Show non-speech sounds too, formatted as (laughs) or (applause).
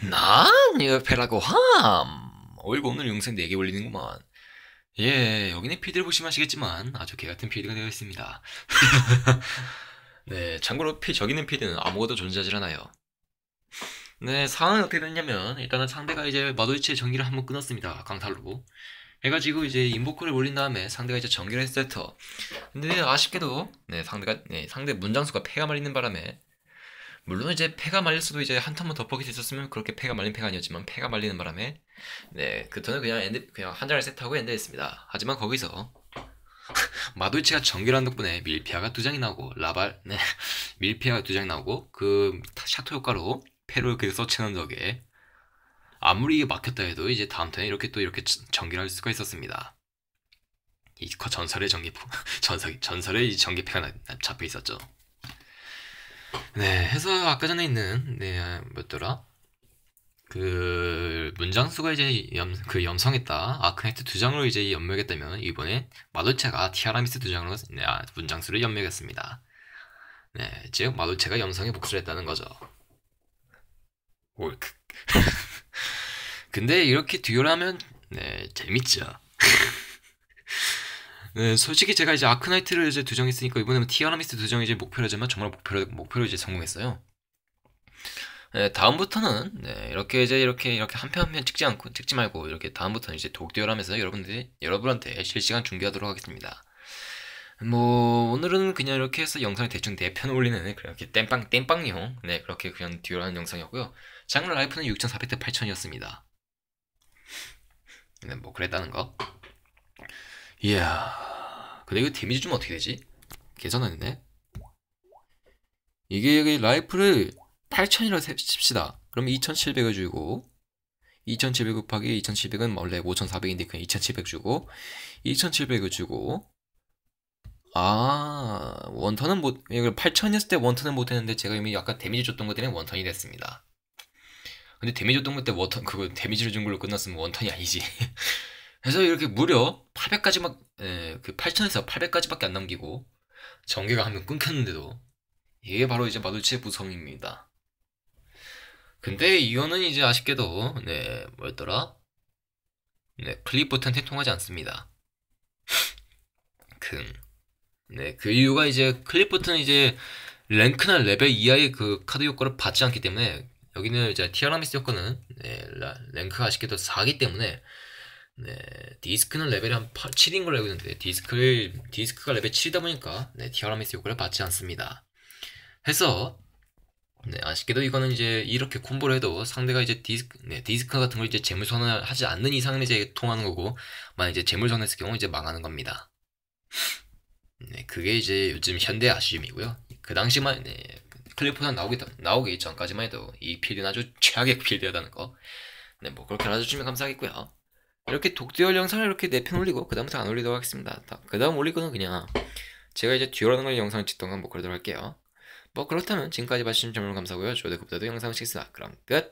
난 옆에라고 함. 어이구 없는 영상 4개 올리는구만. 예, 여기는 피드를 보시면 아시겠지만 아주 개같은 피드가 되어 있습니다. (laughs) 네, 참고로 피, 저기는 피드는 아무것도 존재하지 않아요. 네, 상황이 어떻게 됐냐면 일단은 상대가 이제 마도이치의 전기를 한번 끊었습니다. 강탈로. 해가지고 이제 인보컬을 올린 다음에 상대가 이제 전기를 했을 터. 근데 아쉽게도 네 상대가 네 상대 문장수가 패가 말리는 바람에 물론 이제 폐가 말릴 수도 이제 한 턴만 덮어킷 있었으면 그렇게 폐가 말린 폐가 아니었지만 폐가 말리는 바람에 네그 턴은 그냥 엔드 그냥 한 장을 세트하고 엔드했습니다. 하지만 거기서 (laughs) 마도이치가 전결한 덕분에 밀피아가 두 장이 나오고 라발 네 (laughs) 밀피아가 두 장이 나오고 그 샤토 효과로 패를 그렇게 써치는 덕에 아무리 막혔다 해도 이제 다음 턴에 이렇게 또 이렇게 전결할 수가 있었습니다. 이 전설의 전기 (laughs) 전설 전설의 전기패가 잡혀 있었죠. 네, 해서 아까 전에 있는 네 뭐더라? 그 문장수가 이제 염, 그 염성했다. 아크네이트두 장으로 이제 연맥했다면 이번에 마도체가 티아라미스 두 장으로 네, 아, 문장수를 연맥했습니다. 네, 즉 마도체가 염성에 복수를 했다는 거죠. 올크. (laughs) 근데 이렇게 듀얼하면 네 재밌죠. (laughs) 네, 솔직히 제가 이제 아크나이트를 이제 두정했으니까 이번에는 티아라미스 두정이 이제 목표라지만 정말 목표로 목표로 이제 성공했어요. 네, 다음부터는 네, 이렇게 이제 이렇게 이렇게 한 편 한 편 찍지 않고 찍지 말고 이렇게 다음부터는 이제 독대열하면서 여러분들 여러분한테 실시간 준비하도록 하겠습니다. 뭐 오늘은 그냥 이렇게 해서 영상을 대충 네편 올리는 그렇게 땜빵 땜빵용 네 그렇게 그냥 듀얼하는 영상이었고요. 장르 라이프는 6,400대 8,000이었습니다. 네, 뭐 그랬다는 거. 이야. 근데 이거 데미지 좀 어떻게 되지? 계산하는데? 이게 여기 라이프를 8,000이라 칩시다. 그럼 2,700을 주고 2,700 곱하기 2,700은 원래 5,400인데 그냥 2,700 주고 2,700을 주고 아 원턴은 못 8,000이었을 때 원턴은 못했는데 제가 이미 약간 데미지 줬던 것 때문에 원턴이 됐습니다. 근데 데미지 줬던 것 때 원턴 그거 데미지를 준 걸로 끝났으면 원턴이 아니지. (laughs) 그래서 이렇게 무려 800까지 막, 에, 예, 그 8천에서 800까지밖에 안 남기고 전개가 한 번 끊겼는데도 이게 바로 이제 마두치의 부성입니다. 근데 이거는 이제 아쉽게도 네 뭐였더라? 네클립포트한테 통하지 않습니다. (laughs) 큰. 네, 그 이유가 이제 클립포트는 이제 랭크나 레벨 이하의 그 카드 효과를 받지 않기 때문에 여기는 이제 티아라미스 효과는 네, 랭크가 아쉽게도 4기 때문에 네, 디스크는 레벨이 한 8, 7인 걸로 알고 있는데 디스크를, 디스크가 레벨 7이다 보니까 네, 디아라미스 요구를 받지 않습니다. 해서 네, 아쉽게도 이거는 이제 이렇게 콤보를 해도 상대가 이제 디스크, 네, 디스크 같은 걸 이제 재물선을 하지 않는 이상은 이제 통하는 거고, 만약 이제 재물선 했을 경우 이제 망하는 겁니다. 네, 그게 이제 요즘 현대 아쉬움이고요. 그 당시만, 네, 클리포산 나오기, 나오기 전까지만 해도 이 필드는 아주 최악의 필드였다는 거. 네, 뭐 그렇게 알아주시면 감사하겠고요. 이렇게 독대열 영상을 이렇게 4편 올리고 그 다음부터 안 올리도록 하겠습니다. 그 다음 올릴 거는 그냥 제가 이제 듀얼하는 걸 영상을 찍던가 뭐 그러도록 할게요. 뭐 그렇다면 지금까지 봐주신 점을 감사하고요. 좋아요, 구독도 영상 찍습니다. 그럼 끝!